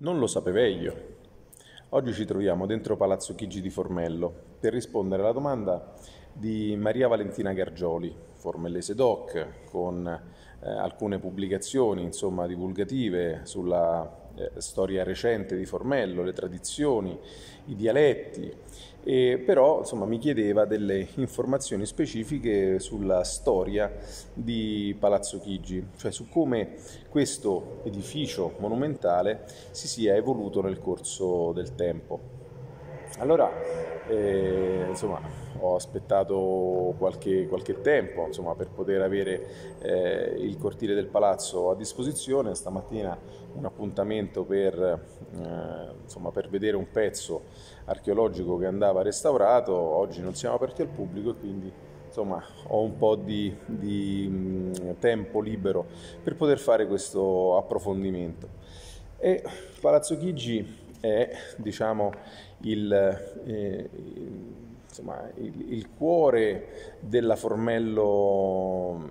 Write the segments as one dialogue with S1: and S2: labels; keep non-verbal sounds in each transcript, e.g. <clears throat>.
S1: Non lo sapeva io. Oggi ci troviamo dentro Palazzo Chigi di Formello per rispondere alla domanda di Maria Valentina Gargioli, formellese doc, con eh, alcune pubblicazioni insomma, divulgative sulla eh, storia recente di Formello, le tradizioni, i dialetti e però insomma, mi chiedeva delle informazioni specifiche sulla storia di Palazzo Chigi, cioè su come questo edificio monumentale si sia evoluto nel corso del tempo. Allora, eh, insomma, ho aspettato qualche, qualche tempo insomma, per poter avere eh, il cortile del palazzo a disposizione. Stamattina un appuntamento per, eh, insomma, per, vedere un pezzo archeologico che andava restaurato. Oggi non siamo aperti al pubblico e quindi insomma, ho un po' di, di mh, mm, tempo libero per poter fare questo approfondimento. E Palazzo Chigi è diciamo, il, eh, insomma, il, il cuore della Formello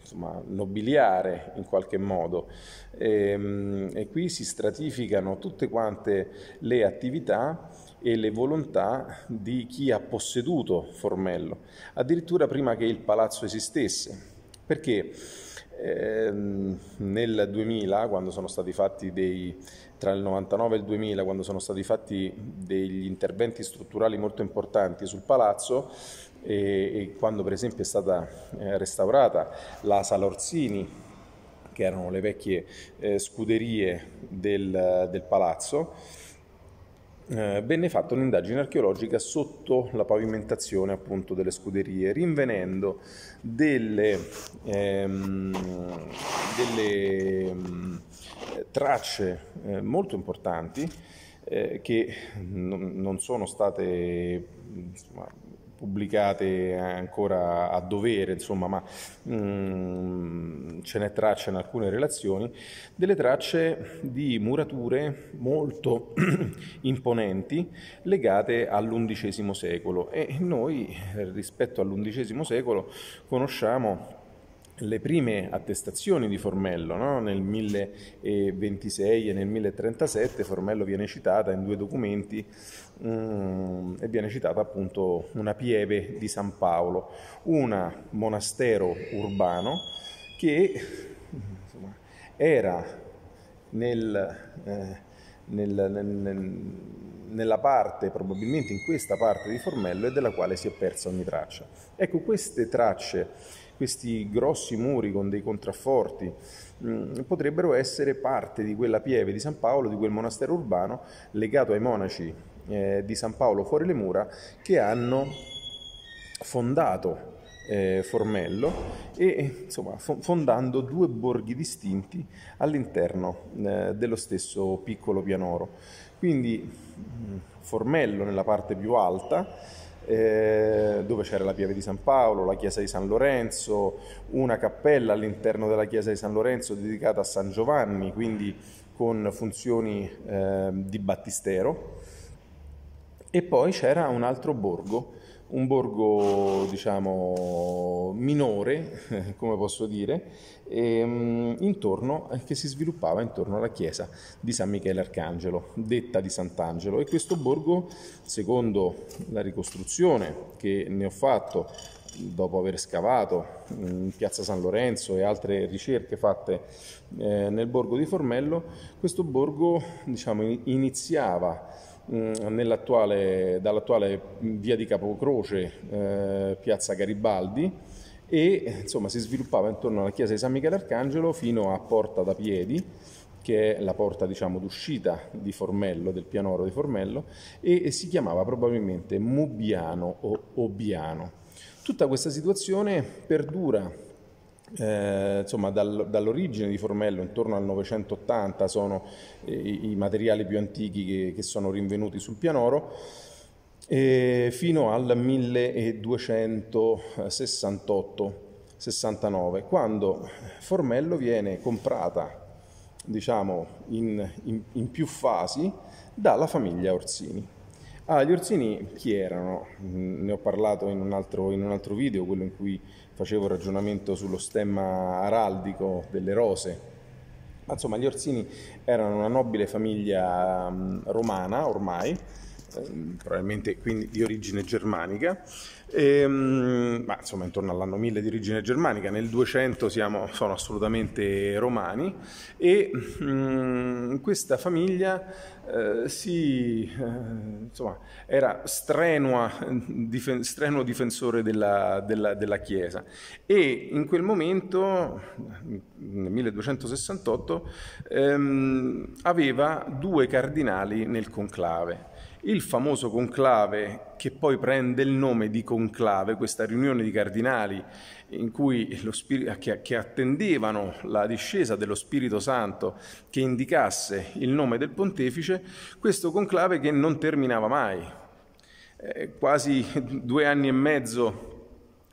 S1: insomma, nobiliare in qualche modo. E, ehm, e, qui si stratificano tutte quante le attività e le volontà di chi ha posseduto Formello, addirittura prima che il palazzo esistesse. Perché? Ehm, nel 2000, quando sono stati fatti dei, tra il 99 e il 2000, quando sono stati fatti degli interventi strutturali molto importanti sul palazzo e, e quando per esempio è stata eh, restaurata la Sala Orsini, che erano le vecchie eh, scuderie del, del palazzo, eh, venne fatta un'indagine archeologica sotto la pavimentazione appunto delle scuderie, rinvenendo delle, ehm, delle ehm, tracce eh, molto importanti eh, che non, non sono state insomma, pubblicate ancora a dovere, insomma, ma mh, mm, ce n'è traccia in alcune relazioni, delle tracce di murature molto <clears throat> imponenti legate all'undicesimo secolo e noi rispetto all'undicesimo secolo conosciamo le prime attestazioni di Formello, no? nel 1026 e nel 1037 Formello viene citata in due documenti mm, e viene citata appunto una pieve di San Paolo, un monastero urbano che insomma, era nel, eh, nel, nel, nella parte, probabilmente in questa parte di Formello e della quale si è persa ogni traccia. Ecco, queste tracce questi grossi muri con dei contrafforti mm, potrebbero essere parte di quella pieve di San Paolo, di quel monastero urbano legato ai monaci eh, di San Paolo fuori le mura che hanno fondato eh, Formello e insomma fondando due borghi distinti all'interno eh, dello stesso piccolo pianoro. Quindi mm, formello nella parte più alta, eh, dove c'era la pieve di San Paolo, la chiesa di San Lorenzo, una cappella all'interno della chiesa di San Lorenzo dedicata a San Giovanni, quindi con funzioni eh, di battistero. E poi c'era un altro borgo un borgo diciamo minore, <laughs> come posso dire, e, ehm, intorno, eh, che si sviluppava intorno alla chiesa di San Michele Arcangelo, detta di Sant'Angelo. E questo borgo, secondo la ricostruzione che ne ho fatto dopo aver scavato in piazza San Lorenzo e altre ricerche fatte eh, nel borgo di Formello, questo borgo diciamo, iniziava dall'attuale via di Capocroce, eh, piazza Garibaldi, e insomma, si sviluppava intorno alla chiesa di San Michele Arcangelo fino a Porta da Piedi, che è la porta diciamo, d'uscita di Formello, del pianoro di Formello, e, e si chiamava probabilmente Mubiano o Obiano. Tutta questa situazione perdura eh, insomma, dal, dall'origine di Formello, intorno al 980, sono eh, i materiali più antichi che, che sono rinvenuti sul pianoro, eh, fino al 1268-69, quando Formello viene comprata diciamo, in, in, in più fasi dalla famiglia Orsini. Ah, gli Orsini chi erano? Mm, ne ho parlato in un altro, in un altro video, quello in cui facevo un ragionamento sullo stemma araldico delle rose. Ma insomma, gli Orsini erano una nobile famiglia mm, romana ormai, ehm, probabilmente quindi di origine germanica, e, ehm, ma insomma intorno all'anno 1000 di origine germanica, nel 200 siamo, sono assolutamente romani e mm, questa famiglia eh, si, eh, insomma, era strenua, difen- strenuo difensore della, della, della, Chiesa e in quel momento, nel 1268, ehm, aveva due cardinali nel conclave. Il famoso conclave che poi prende il nome di conclave, questa riunione di cardinali spir- che, che, attendevano la discesa dello Spirito Santo che indicasse il nome del pontefice, questo conclave che non terminava mai. Eh, quasi due anni e mezzo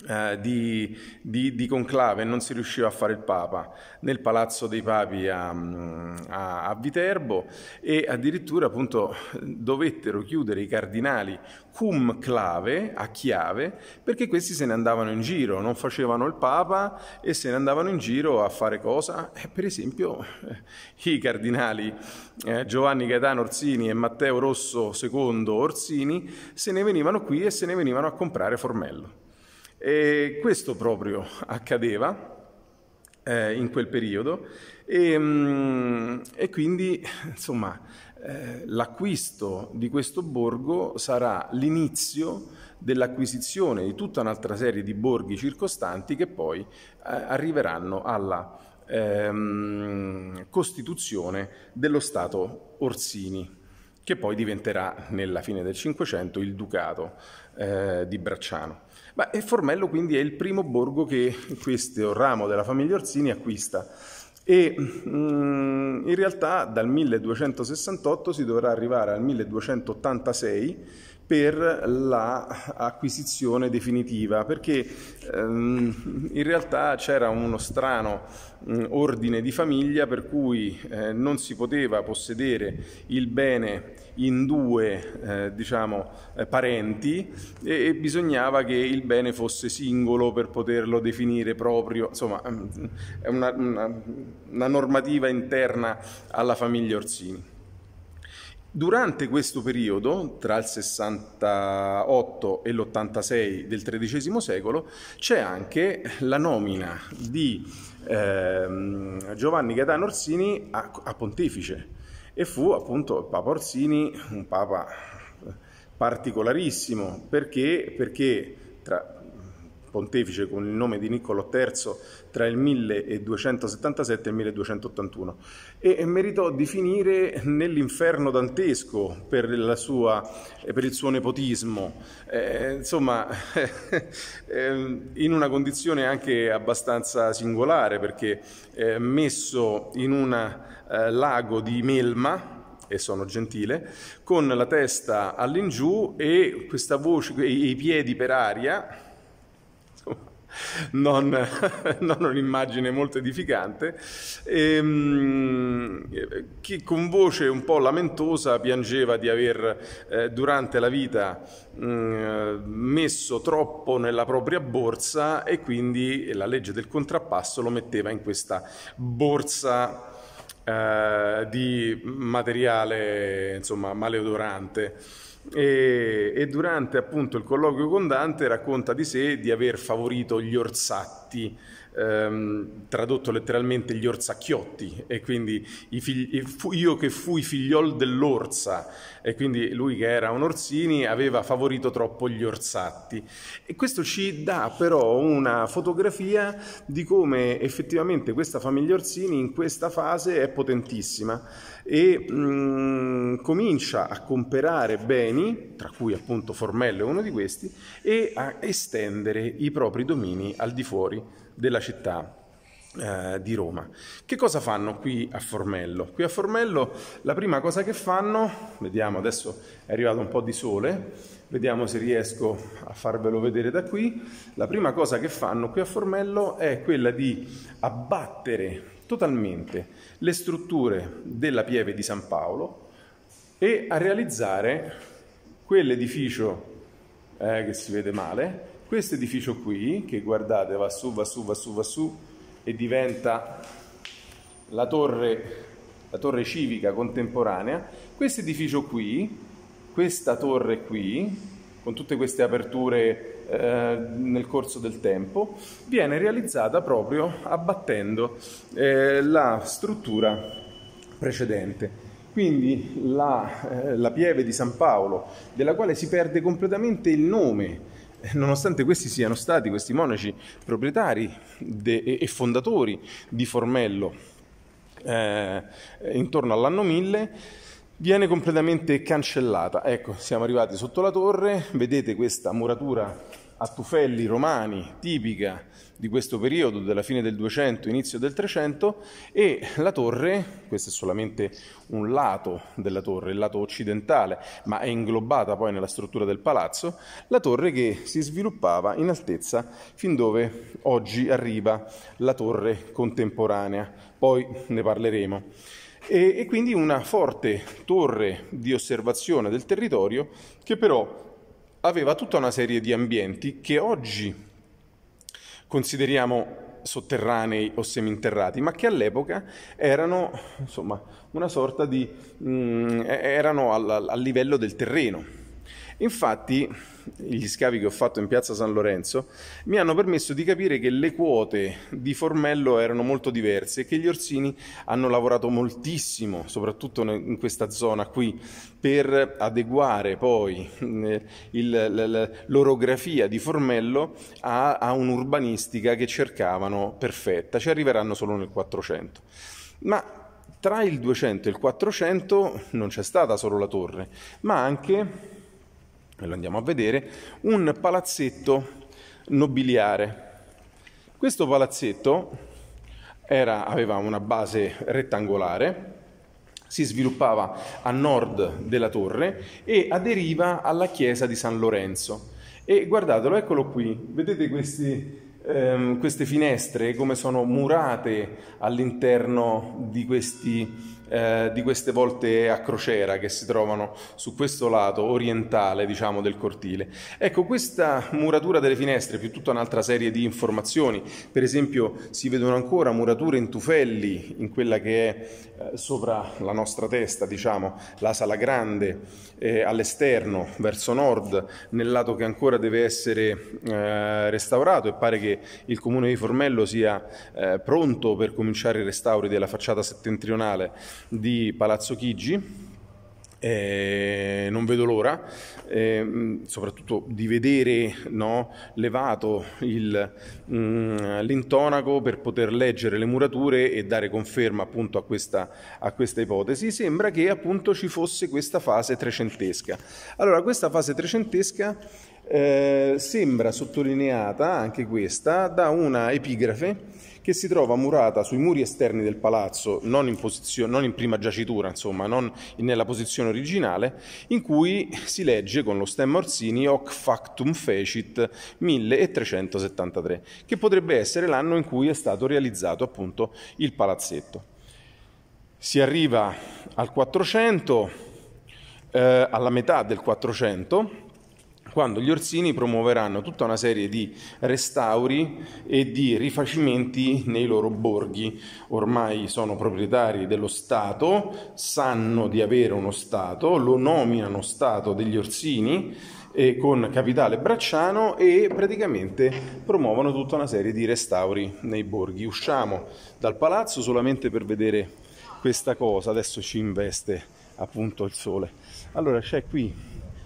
S1: eh, di, di, di, conclave, non si riusciva a fare il Papa nel Palazzo dei Papi a, mm, a, a Viterbo e addirittura appunto dovettero chiudere i cardinali cum clave, a chiave, perché questi se ne andavano in giro, non facevano il Papa e se ne andavano in giro a fare cosa? Eh, per esempio eh, i cardinali eh, Giovanni Gaetano Orsini e Matteo Rosso II Orsini se ne venivano qui e se ne venivano a comprare formello. E questo proprio <laughs> accadeva eh, in quel periodo e, ehm, mh, e quindi <laughs> insomma eh, l'acquisto di questo borgo sarà l'inizio dell'acquisizione di tutta un'altra serie di borghi circostanti che poi eh, arriveranno alla ehm, costituzione dello Stato Orsini che poi diventerà nella fine del Cinquecento il Ducato eh, di Bracciano. Beh, Formello quindi è il primo borgo che questo ramo della famiglia Orsini acquista e mm, in realtà dal 1268 si dovrà arrivare al 1286 per l'acquisizione la definitiva, perché ehm, in realtà c'era uno strano mh, ordine di famiglia per cui eh, non si poteva possedere il bene in due eh, diciamo, eh, parenti e, e, bisognava che il bene fosse singolo per poterlo definire proprio, insomma è una, una, una normativa interna alla famiglia Orsini. Durante questo periodo, tra il 68 e l'86 del XIII secolo, c'è anche la nomina di ehm, Giovanni Gaetano Orsini a, a, pontefice e fu appunto il Papa Orsini un papa particolarissimo perché, perché tra, pontefice con il nome di Niccolo III tra il 1277 e il 1281 e meritò di finire nell'inferno dantesco per, sua, eh, per il suo nepotismo, eh, insomma <laughs> ehm, in una condizione anche abbastanza singolare perché eh, messo in un eh, lago di melma, e sono gentile, con la testa all'ingiù e, voce, e i piedi per aria, non, <laughs> non un'immagine molto edificante, e, ehm, che con voce un po' lamentosa piangeva di aver eh, durante la vita mm, messo troppo nella propria borsa e quindi la legge del contrappasso lo metteva in questa borsa eh, di materiale insomma maleodorante. E, e, durante appunto il colloquio con Dante racconta di sé di aver favorito gli orsatti, ehm, tradotto letteralmente gli orsacchiotti, e quindi figli, io che fui figliol dell'orsa, e quindi lui che era un Orsini aveva favorito troppo gli orsatti. E questo ci dà però una fotografia di come effettivamente questa famiglia Orsini in questa fase è potentissima e mh, mm, comincia a comprare beni, tra cui appunto Formello è uno di questi, e a estendere i propri domini al di fuori della città eh, di Roma. Che cosa fanno qui a Formello? Qui a Formello la prima cosa che fanno, vediamo adesso è arrivato un po' di sole, vediamo se riesco a farvelo vedere da qui, la prima cosa che fanno qui a Formello è quella di abbattere totalmente le strutture della Pieve di San Paolo e a realizzare quell'edificio eh, che si vede male, questo edificio qui che guardate va su, va su, va su, va su e diventa la torre, la torre civica contemporanea, questo edificio qui, questa torre qui, con tutte queste aperture eh, nel corso del tempo, viene realizzata proprio abbattendo eh, la struttura precedente. Quindi la, eh, la pieve di San Paolo, della quale si perde completamente il nome, eh, nonostante questi siano stati, questi monaci, proprietari de- e fondatori di Formello eh, intorno all'anno 1000, viene completamente cancellata. Ecco, siamo arrivati sotto la torre, vedete questa muratura a tufelli romani, tipica di questo periodo, della fine del 200, inizio del 300, e la torre, questo è solamente un lato della torre, il lato occidentale, ma è inglobata poi nella struttura del palazzo, la torre che si sviluppava in altezza fin dove oggi arriva la torre contemporanea, poi ne parleremo. E, e quindi una forte torre di osservazione del territorio che però aveva tutta una serie di ambienti che oggi consideriamo sotterranei o seminterrati, ma che all'epoca erano insomma, una sorta di... Mh, mm, erano al, al livello del terreno. Infatti, gli scavi che ho fatto in piazza San Lorenzo mi hanno permesso di capire che le quote di formello erano molto diverse e che gli orsini hanno lavorato moltissimo, soprattutto in questa zona qui, per adeguare poi eh, l'orografia di formello a, a un'urbanistica che cercavano perfetta. Ci arriveranno solo nel 400. Ma tra il 200 e il 400 non c'è stata solo la torre, ma anche lo andiamo a vedere, un palazzetto nobiliare. Questo palazzetto era, aveva una base rettangolare, si sviluppava a nord della torre e aderiva alla chiesa di San Lorenzo. E guardatelo, eccolo qui, vedete questi, ehm, queste finestre come sono murate all'interno di questi eh, di queste volte a crociera che si trovano su questo lato orientale diciamo, del cortile. Ecco, questa muratura delle finestre, più tutta un'altra serie di informazioni, per esempio si vedono ancora murature in tufelli in quella che è eh, sopra la nostra testa, diciamo, la sala grande eh, all'esterno, verso nord, nel lato che ancora deve essere eh, restaurato e pare che il comune di Formello sia eh, pronto per cominciare i restauri della facciata settentrionale di Palazzo Chigi. Eh, non vedo l'ora, eh, soprattutto di vedere no, levato il, mh, l'intonaco per poter leggere le murature e dare conferma appunto a questa, a questa, ipotesi, sembra che appunto ci fosse questa fase trecentesca. Allora, questa fase trecentesca eh, sembra sottolineata anche questa da una epigrafe che si trova murata sui muri esterni del palazzo, non in, posizio- non in prima giacitura, insomma, non nella posizione originale, in cui si legge con lo stemma Orsini Hoc Factum Fecit 1373, che potrebbe essere l'anno in cui è stato realizzato appunto il palazzetto. Si arriva al 400, eh, alla metà del 400, quando gli Orsini promuoveranno tutta una serie di restauri e di rifacimenti nei loro borghi. Ormai sono proprietari dello Stato, sanno di avere uno Stato, lo nominano Stato degli Orsini eh, con capitale bracciano e praticamente promuovono tutta una serie di restauri nei borghi. Usciamo dal palazzo solamente per vedere questa cosa, adesso ci investe appunto il sole. Allora c'è qui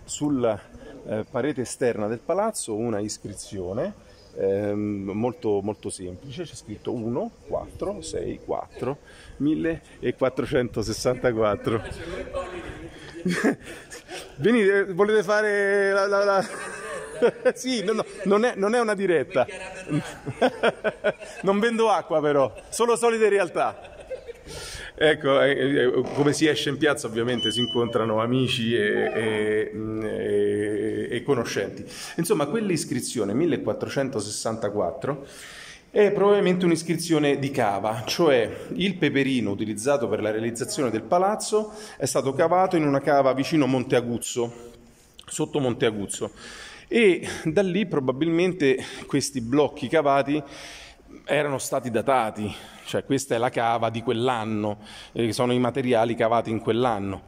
S1: sulla eh, parete esterna del palazzo una iscrizione ehm, molto, molto semplice, c'è scritto 1, 4, 6, 4, 1464. Venite, volete fare la... la, la... <laughs> sì, no, no, non, è, non è una diretta. <laughs> non vendo acqua però, solo solide realtà. Ecco, eh, eh, come si esce in piazza ovviamente si incontrano amici e, e, e conoscenti. Insomma, quell'iscrizione 1464 è probabilmente un'iscrizione di cava, cioè il peperino utilizzato per la realizzazione del palazzo è stato cavato in una cava vicino Monte Aguzzo, sotto Monte Aguzzo. e da lì probabilmente questi blocchi cavati erano stati datati, cioè questa è la cava di quell'anno, eh, sono i materiali cavati in quell'anno.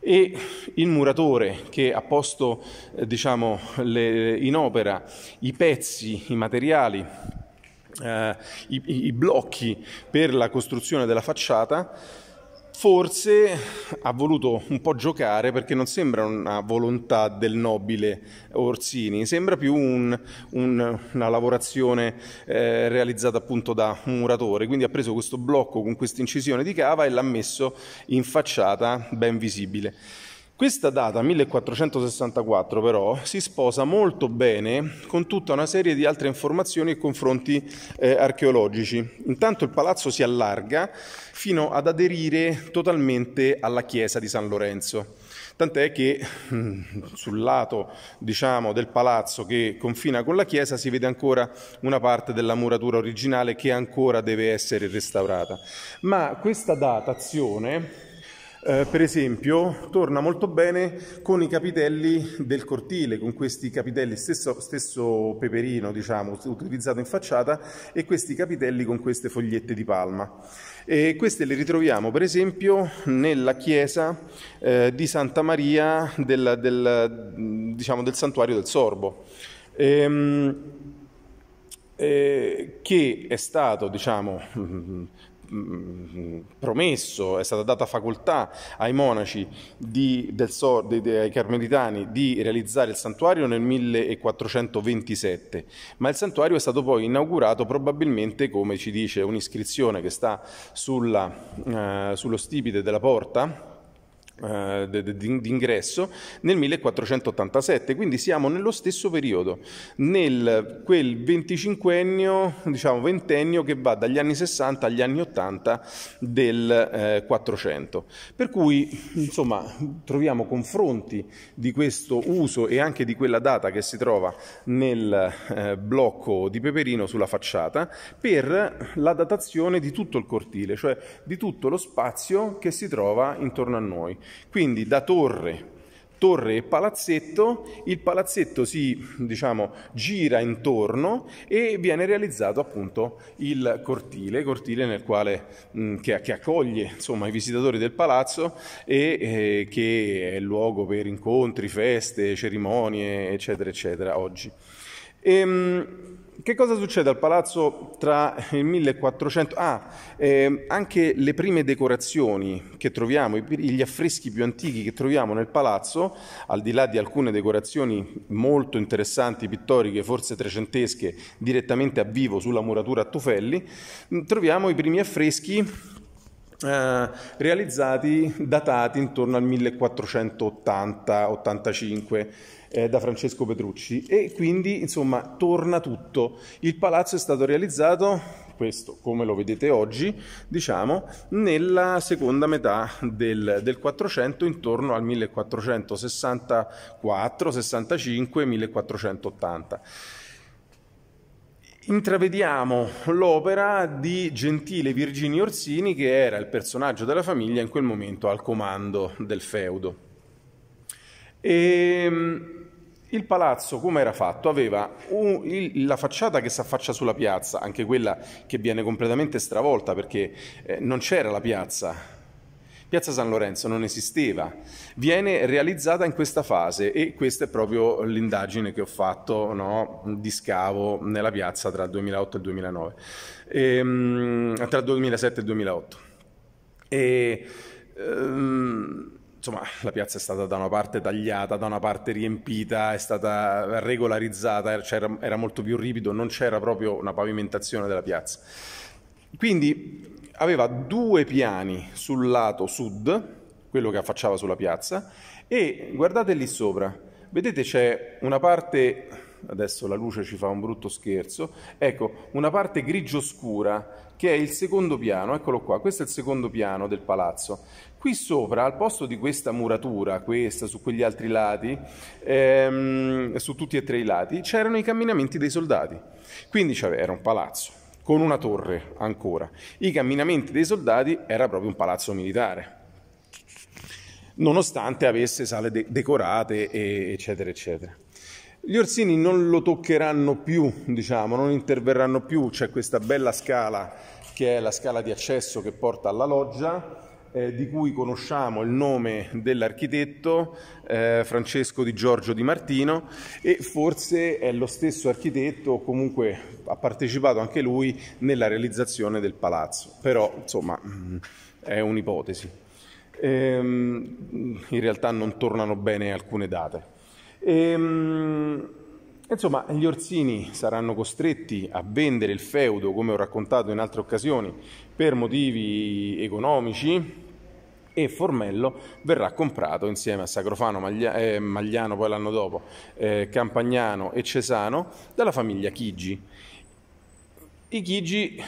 S1: E il muratore che ha posto eh, diciamo, le, in opera i pezzi, i materiali, eh, i, i blocchi per la costruzione della facciata, Forse ha voluto un po' giocare perché non sembra una volontà del nobile Orsini, sembra più un, un, una lavorazione eh, realizzata appunto da un muratore, quindi ha preso questo blocco con questa incisione di cava e l'ha messo in facciata ben visibile. Questa data, 1464 però, si sposa molto bene con tutta una serie di altre informazioni e confronti eh, archeologici. Intanto il palazzo si allarga fino ad aderire totalmente alla chiesa di San Lorenzo. Tant'è che mm, sul lato diciamo, del palazzo che confina con la chiesa si vede ancora una parte della muratura originale che ancora deve essere restaurata. Ma questa datazione eh, per esempio, torna molto bene con i capitelli del cortile, con questi capitelli, stesso, stesso peperino diciamo, utilizzato in facciata e questi capitelli con queste fogliette di palma. E queste le ritroviamo per esempio nella chiesa eh, di Santa Maria del, del, diciamo, del santuario del Sorbo. Ehm, eh, che è stato diciamo, Mm, promesso, è stata data facoltà ai monaci di, del Sor, de, de, ai carmelitani di realizzare il santuario nel 1427, ma il santuario è stato poi inaugurato probabilmente, come ci dice un'iscrizione che sta sulla, eh, sullo stipite della porta, eh, ingresso nel 1487, quindi siamo nello stesso periodo, nel quel venticinquennio, diciamo ventennio che va dagli anni 60 agli anni 80 del eh, 400. Per cui, insomma, troviamo confronti di questo uso e anche di quella data che si trova nel eh, blocco di Peperino sulla facciata per la datazione di tutto il cortile, cioè di tutto lo spazio che si trova intorno a noi. Quindi da torre, torre e palazzetto, il palazzetto si diciamo, gira intorno e viene realizzato appunto il cortile, cortile quale, mh, mm, che, che, accoglie insomma, i visitatori del palazzo e eh, che è luogo per incontri, feste, cerimonie, eccetera, eccetera, oggi. E, ehm, che cosa succede al palazzo tra il 1400? Ah, eh, anche le prime decorazioni che troviamo, gli affreschi più antichi che troviamo nel palazzo, al di là di alcune decorazioni molto interessanti, pittoriche, forse trecentesche, direttamente a vivo sulla muratura a tufelli, troviamo i primi affreschi eh, realizzati, datati intorno al 1480-85 eh, da Francesco Petrucci e quindi insomma torna tutto. Il palazzo è stato realizzato, questo come lo vedete oggi, diciamo, nella seconda metà del, del 400 intorno al 1464, 65, 1480 intravediamo l'opera di Gentile Virginio Orsini, che era il personaggio della famiglia in quel momento al comando del feudo. E, ehm, il palazzo, come era fatto, aveva un, il, la facciata che si affaccia sulla piazza, anche quella che viene completamente stravolta perché eh, non c'era la piazza. Piazza San Lorenzo non esisteva, viene realizzata in questa fase e questa è proprio l'indagine che ho fatto no, di scavo nella piazza tra il 2008 e il 2009, ehm, tra il 2007 e il 2008. E, ehm, insomma, la piazza è stata da una parte tagliata, da una parte riempita, è stata regolarizzata, eh, era molto più ripido, non c'era proprio una pavimentazione della piazza. Quindi aveva due piani sul lato sud, quello che affacciava sulla piazza, e guardate lì sopra, vedete c'è una parte, adesso la luce ci fa un brutto scherzo, ecco, una parte grigio scura che è il secondo piano, eccolo qua, questo è il secondo piano del palazzo. Qui sopra, al posto di questa muratura, questa su quegli altri lati, ehm, su tutti e tre i lati, c'erano i camminamenti dei soldati. Quindi era un palazzo con una torre ancora. I camminamenti dei soldati era proprio un palazzo militare nonostante avesse sale de- decorate, eccetera, eccetera. Gli Orsini non lo toccheranno più, diciamo, non interverranno più, c'è questa bella scala che è la scala di accesso che porta alla loggia, eh, di cui conosciamo il nome dell'architetto eh, Francesco Di Giorgio Di Martino e forse è lo stesso architetto o comunque ha partecipato anche lui nella realizzazione del palazzo, però insomma mm, è un'ipotesi. Ehm, in realtà non tornano bene alcune date. Ehm, Insomma, gli Orsini saranno costretti a vendere il feudo, come ho raccontato in altre occasioni, per motivi economici, e Formello verrà comprato insieme a Sacrofano, Maglia, eh, Magliano poi l'anno dopo, eh, Campagnano e Cesano dalla famiglia Chigi. I Chigi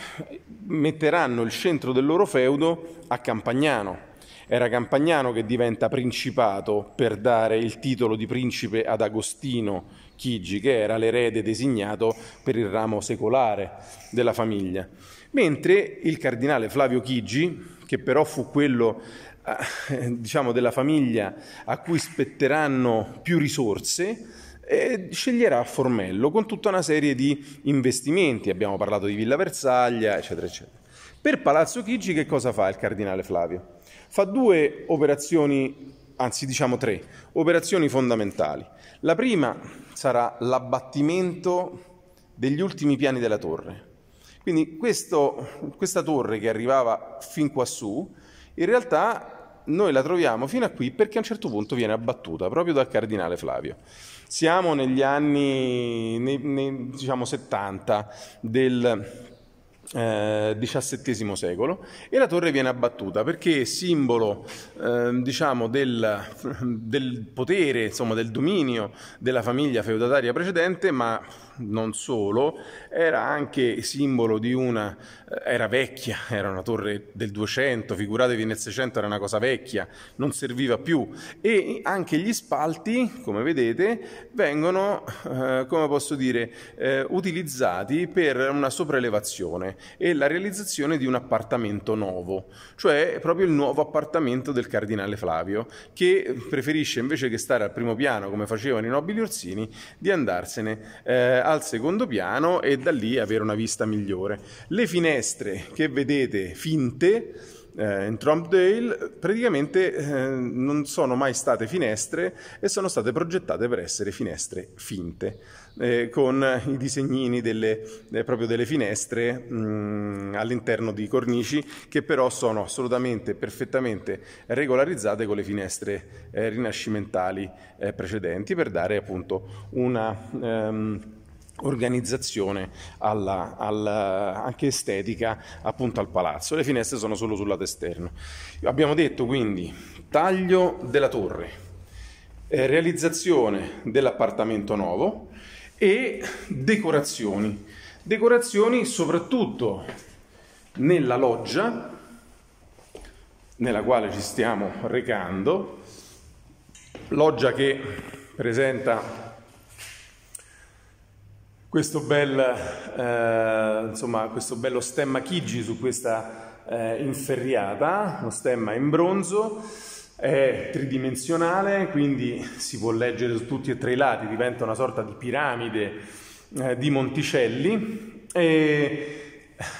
S1: metteranno il centro del loro feudo a Campagnano, era Campagnano che diventa principato per dare il titolo di principe ad Agostino Chigi, che era l'erede designato per il ramo secolare della famiglia. Mentre il cardinale Flavio Chigi, che però fu quello eh, diciamo, della famiglia a cui spetteranno più risorse, sceglierà Formello con tutta una serie di investimenti, abbiamo parlato di Villa Versaglia, eccetera, eccetera. Per Palazzo Chigi che cosa fa il cardinale Flavio? Fa due operazioni, anzi diciamo tre, operazioni fondamentali. La prima sarà l'abbattimento degli ultimi piani della torre, quindi questo, questa torre che arrivava fin quassù, in realtà noi la troviamo fino a qui perché a un certo punto viene abbattuta proprio dal cardinale Flavio. Siamo negli anni nei, nei, diciamo 70 del eh, XVII secolo e la torre viene abbattuta perché simbolo eh, diciamo del, del, potere, insomma del dominio della famiglia feudataria precedente, ma non solo, era anche simbolo di una... Eh, era vecchia, era una torre del 200, figuratevi nel 600 era una cosa vecchia, non serviva più. E anche gli spalti, come vedete, vengono, eh, come posso dire, eh, utilizzati per una sopraelevazione e la realizzazione di un appartamento nuovo, cioè proprio il nuovo appartamento del cardinale Flavio, che preferisce invece che stare al primo piano, come facevano i nobili Orsini, di andarsene eh, al secondo piano e da lì avere una vista migliore. Le finestre che vedete finte eh, in Trompdale praticamente eh, non sono mai state finestre e sono state progettate per essere finestre finte. Eh, con i disegnini delle, eh, proprio delle finestre mh, mm, all'interno di cornici che però sono assolutamente perfettamente regolarizzate con le finestre eh, rinascimentali eh, precedenti per dare appunto una... Ehm, organizzazione alla, alla, anche estetica appunto al palazzo. Le finestre sono solo sul lato esterno. Abbiamo detto quindi taglio della torre, eh, realizzazione dell'appartamento nuovo e decorazioni. Decorazioni soprattutto nella loggia nella quale ci stiamo recando, loggia che presenta questo, bel, eh, insomma, questo bello stemma Chigi su questa eh, inferriata, lo stemma in bronzo, è tridimensionale, quindi si può leggere su tutti e tre i lati, diventa una sorta di piramide eh, di Monticelli. E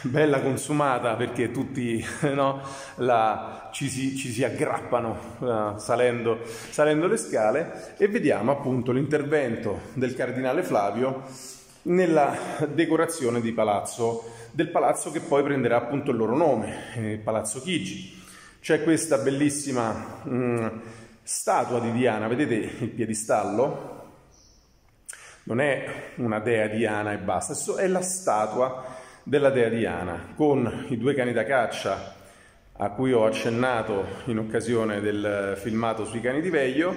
S1: bella consumata perché tutti eh, no, la, ci, si, ci, si, aggrappano uh, salendo, salendo le scale e vediamo appunto l'intervento del cardinale Flavio nella decorazione di palazzo, del palazzo che poi prenderà appunto il loro nome, il eh, Palazzo Chigi. C'è questa bellissima mh, mm, statua di Diana, vedete il piedistallo? Non è una dea Diana e basta, è la statua della dea Diana con i due cani da caccia a cui ho accennato in occasione del filmato sui cani di veglio.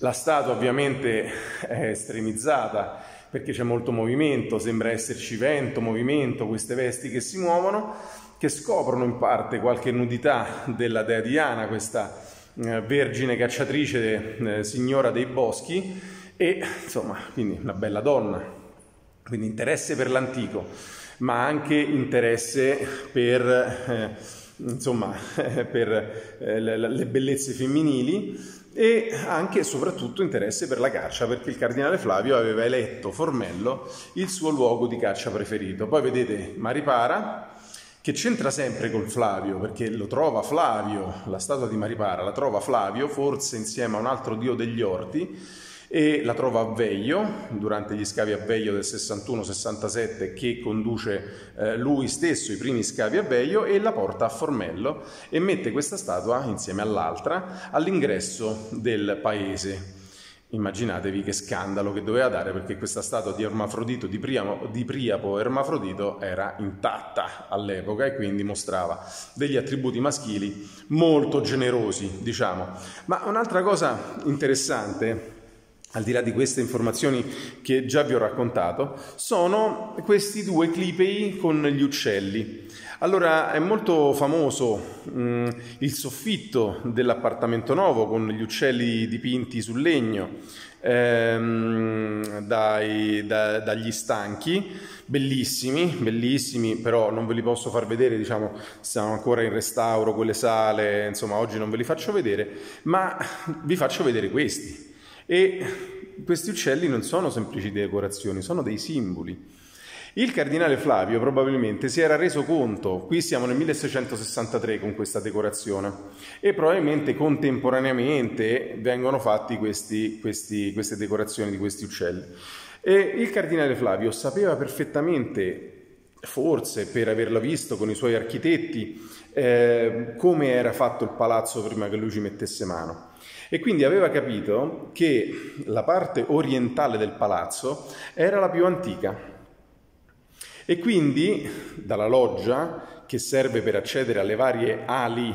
S1: La statua ovviamente è estremizzata perché c'è molto movimento, sembra esserci vento, movimento, queste vesti che si muovono, che scoprono in parte qualche nudità della dea Diana, questa eh, vergine cacciatrice, eh, signora dei boschi, e insomma, quindi una bella donna, quindi interesse per l'antico, ma anche interesse per... Eh, insomma, <laughs> per eh, le bellezze femminili e anche e soprattutto interesse per la caccia perché il cardinale Flavio aveva eletto Formello il suo luogo di caccia preferito. Poi vedete Maripara che c'entra sempre con Flavio perché lo trova Flavio, la statua di Maripara la trova Flavio, forse insieme a un altro dio degli orti e la trova a Veglio, durante gli scavi a Veglio del 61-67 che conduce eh, lui stesso i primi scavi a Veglio e la porta a Formello e mette questa statua insieme all'altra all'ingresso del paese. Immaginatevi che scandalo che doveva dare perché questa statua di Ermafrodito di Priamo, di Priapo Ermafrodito era intatta all'epoca e quindi mostrava degli attributi maschili molto generosi, diciamo. Ma un'altra cosa interessante al di là di queste informazioni che già vi ho raccontato, sono questi due clipei con gli uccelli. Allora è molto famoso mh, mm, il soffitto dell'appartamento nuovo con gli uccelli dipinti sul legno ehm, dai, da, dagli stanchi, bellissimi, bellissimi, però non ve li posso far vedere, diciamo, siamo ancora in restauro quelle sale, insomma oggi non ve li faccio vedere, ma vi faccio vedere questi e questi uccelli non sono semplici decorazioni, sono dei simboli. Il cardinale Flavio probabilmente si era reso conto, qui siamo nel 1663 con questa decorazione, e probabilmente contemporaneamente vengono fatte queste decorazioni di questi uccelli. E il cardinale Flavio sapeva perfettamente, forse per averla visto con i suoi architetti, eh, come era fatto il palazzo prima che lui ci mettesse mano. E quindi aveva capito che la parte orientale del palazzo era la più antica. E quindi dalla loggia, che serve per accedere alle varie ali,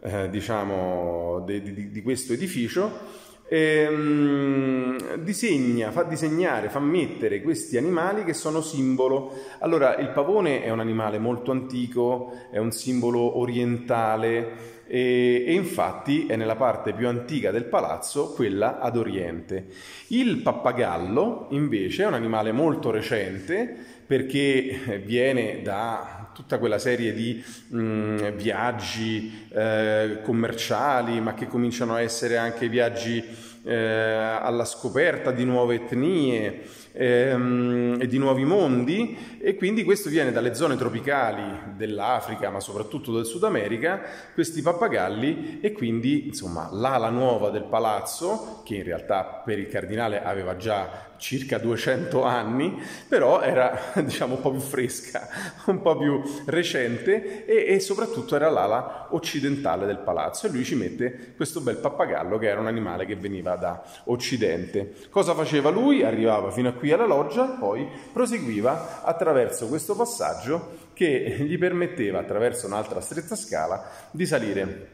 S1: eh, diciamo, di, di, di questo edificio, ehm, disegna, fa disegnare, fa mettere questi animali che sono simbolo. Allora, il pavone è un animale molto antico, è un simbolo orientale e, e infatti è nella parte più antica del palazzo, quella ad oriente. Il pappagallo invece è un animale molto recente perché viene da tutta quella serie di mh, mm, viaggi eh, commerciali, ma che cominciano a essere anche viaggi eh, alla scoperta di nuove etnie ehm, e di nuovi mondi e quindi questo viene dalle zone tropicali dell'Africa ma soprattutto del Sud America, questi pappagalli e quindi insomma l'ala nuova del palazzo che in realtà per il cardinale aveva già circa 200 anni, però era <laughs> diciamo un po' più fresca, un po' più recente e, e soprattutto era l'ala occidentale del palazzo e lui ci mette questo bel pappagallo che era un animale che veniva da occidente. Cosa faceva lui? Arrivava fino a qui qui alla loggia, poi proseguiva attraverso questo passaggio che gli permetteva, attraverso un'altra stretta scala, di salire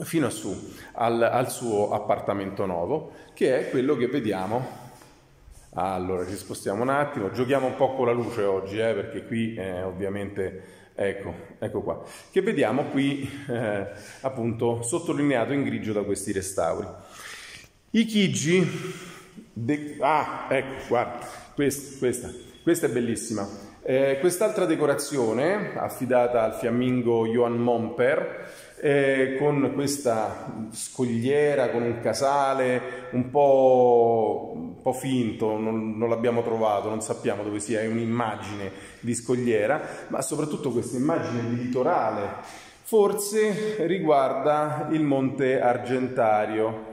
S1: fino a su al, al suo appartamento nuovo, che è quello che vediamo allora, ci spostiamo un attimo, giochiamo un po' con la luce oggi, eh, perché qui eh, ovviamente, ecco, ecco qua, che vediamo qui eh, appunto sottolineato in grigio da questi restauri. I chigi De- ah, ecco, guarda, questa, questa, questa è bellissima. Eh, quest'altra decorazione, affidata al fiammingo Johan Momper, eh, con questa scogliera, con un casale un po', un po finto, non, non, l'abbiamo trovato, non sappiamo dove sia, è un'immagine di scogliera, ma soprattutto questa immagine di litorale forse riguarda il Monte Argentario,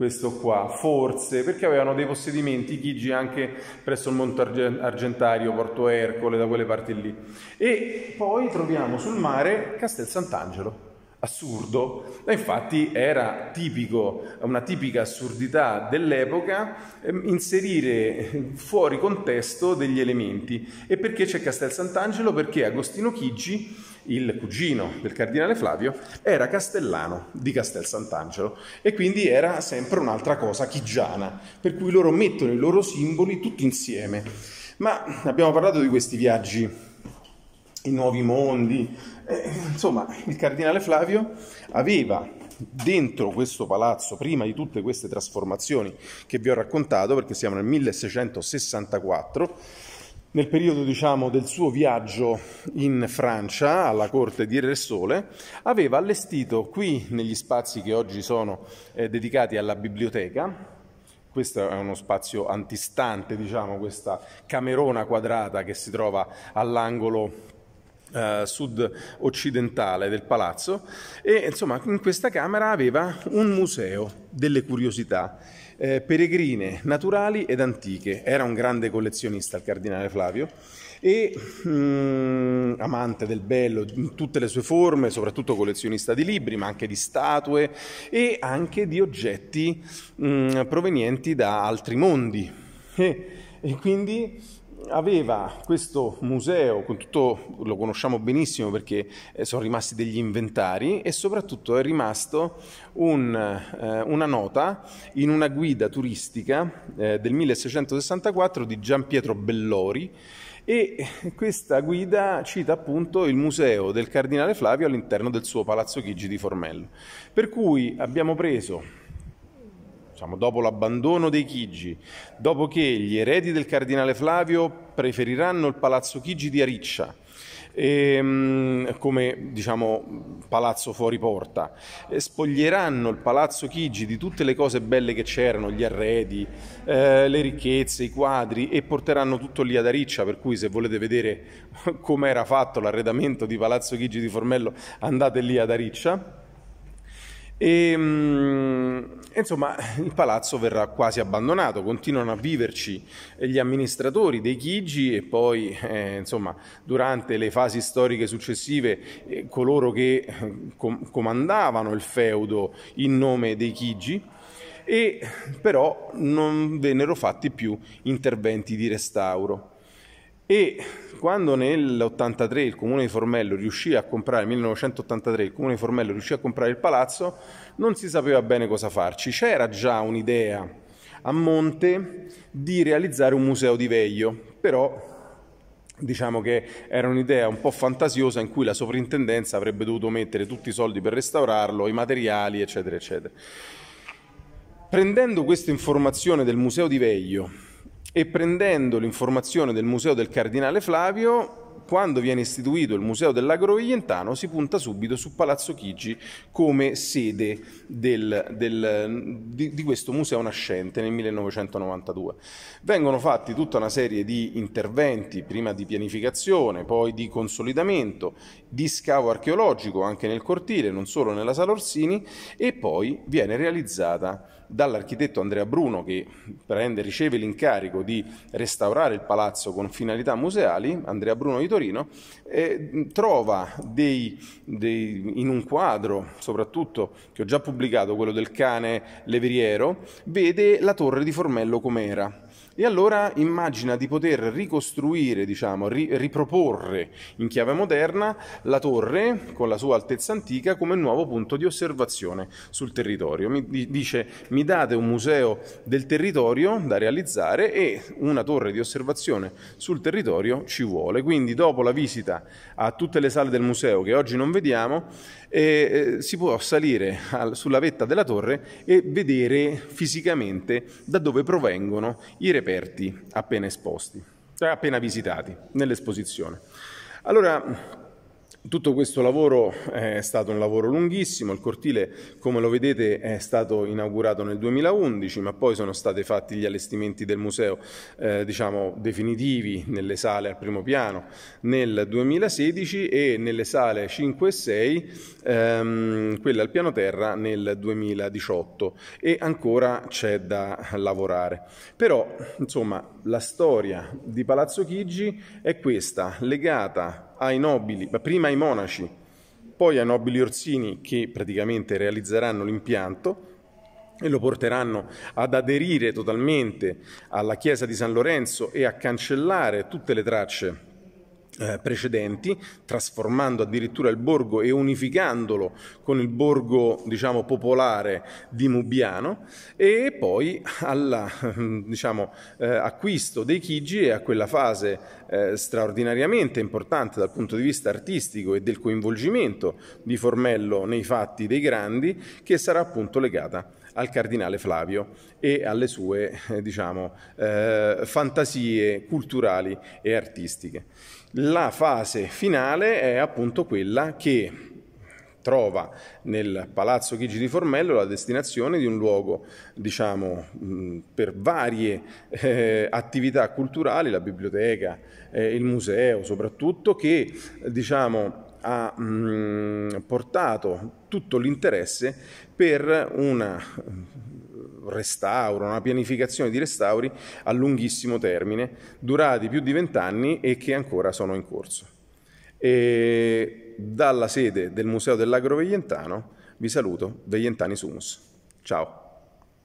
S1: questo qua, forse, perché avevano dei possedimenti chigi anche presso il Monte Argentario, Porto Ercole, da quelle parti lì. E poi troviamo sul mare Castel Sant'Angelo. Assurdo, e infatti era tipico, una tipica assurdità dell'epoca ehm, inserire fuori contesto degli elementi. E perché c'è Castel Sant'Angelo? Perché Agostino Chigi il cugino del cardinale Flavio, era castellano di Castel Sant'Angelo e quindi era sempre un'altra cosa chigiana, per cui loro mettono i loro simboli tutti insieme. Ma abbiamo parlato di questi viaggi in nuovi mondi, eh, insomma, il cardinale Flavio aveva dentro questo palazzo, prima di tutte queste trasformazioni che vi ho raccontato, perché siamo nel 1664, nel periodo diciamo, del suo viaggio in Francia alla corte di Re Sole, aveva allestito qui negli spazi che oggi sono eh, dedicati alla biblioteca, questo è uno spazio antistante, diciamo, questa camerona quadrata che si trova all'angolo eh, sud-occidentale del palazzo e insomma in questa camera aveva un museo delle curiosità eh, peregrine, naturali ed antiche. Era un grande collezionista il cardinale Flavio e mm, amante del bello in tutte le sue forme, soprattutto collezionista di libri, ma anche di statue e anche di oggetti mm, provenienti da altri mondi. E, eh, e quindi aveva questo museo, con tutto lo conosciamo benissimo perché eh, sono rimasti degli inventari e soprattutto è rimasto un, eh, una nota in una guida turistica eh, del 1664 di Gian Pietro Bellori e questa guida cita appunto il museo del cardinale Flavio all'interno del suo palazzo Chigi di Formello. Per cui abbiamo preso diciamo, dopo l'abbandono dei Chigi, dopo che gli eredi del cardinale Flavio preferiranno il palazzo Chigi di Ariccia, e, ehm, come diciamo palazzo fuori porta. Spoglieranno il palazzo Chigi di tutte le cose belle che c'erano, gli arredi, eh, le ricchezze, i quadri e porteranno tutto lì ad Ariccia, per cui se volete vedere <laughs> com'era fatto l'arredamento di Palazzo Chigi di Formello andate lì ad Ariccia. E, ehm, insomma, il palazzo verrà quasi abbandonato, continuano a viverci gli amministratori dei Chigi e poi, eh, insomma, durante le fasi storiche successive, eh, coloro che eh, com- comandavano il feudo in nome dei Chigi e però non vennero fatti più interventi di restauro. E quando nell'83 il comune di Formello riuscì a comprare, 1983 il comune di Formello riuscì a comprare il palazzo, non si sapeva bene cosa farci. C'era già un'idea a monte di realizzare un museo di Veglio, però diciamo che era un'idea un po' fantasiosa in cui la sovrintendenza avrebbe dovuto mettere tutti i soldi per restaurarlo, i materiali, eccetera, eccetera. Prendendo questa informazione del museo di Veglio, e prendendo l'informazione del Museo del Cardinale Flavio quando viene istituito il Museo del si punta subito su Palazzo Chigi come sede del, del, di, di, questo museo nascente nel 1992. Vengono fatti tutta una serie di interventi, prima di pianificazione, poi di consolidamento, di scavo archeologico anche nel cortile, non solo nella Sala Orsini, e poi viene realizzata dall'architetto Andrea Bruno che prende, riceve l'incarico di restaurare il palazzo con finalità museali, Andrea Bruno di Torino, eh, trova dei, dei, in un quadro, soprattutto che ho già pubblicato, quello del cane Leveriero, vede la torre di Formello com'era e allora immagina di poter ricostruire, diciamo, ri- riproporre in chiave moderna la torre con la sua altezza antica come nuovo punto di osservazione sul territorio. Mi d- dice mi date un museo del territorio da realizzare e una torre di osservazione sul territorio ci vuole. Quindi dopo la visita a tutte le sale del museo che oggi non vediamo, eh, eh si può salire al, sulla vetta della torre e vedere fisicamente da dove provengono i reperti reperti appena esposti, appena visitati nell'esposizione. Allora, tutto questo lavoro eh, è stato un lavoro lunghissimo, il cortile come lo vedete è stato inaugurato nel 2011 ma poi sono stati fatti gli allestimenti del museo eh, diciamo, definitivi nelle sale al primo piano nel 2016 e nelle sale 5 e 6, ehm, quella al piano terra nel 2018 e ancora c'è da lavorare. Però insomma la storia di Palazzo Chigi è questa, legata ai nobili, ma prima ai monaci, poi ai nobili orsini che praticamente realizzeranno l'impianto e lo porteranno ad aderire totalmente alla chiesa di San Lorenzo e a cancellare tutte le tracce eh, precedenti, trasformando addirittura il borgo e unificandolo con il borgo diciamo, popolare di Mubiano e poi all'acquisto <laughs> diciamo, eh, dei Chigi e a quella fase eh, straordinariamente importante dal punto di vista artistico e del coinvolgimento di Formello nei fatti dei grandi che sarà appunto legata al cardinale Flavio e alle sue diciamo, fantasie culturali e artistiche. La fase finale è appunto quella che trova nel Palazzo Chigi di Formello la destinazione di un luogo, diciamo, mm, per varie eh, attività culturali, la biblioteca, eh, il museo soprattutto, che diciamo, ha mh, mm, portato tutto l'interesse per una restauro, una pianificazione di restauri a lunghissimo termine, durati più di vent'anni e che ancora sono in corso. E dalla sede del Museo dell'Agro Veglientano vi saluto, Veglientani Sumus. Ciao.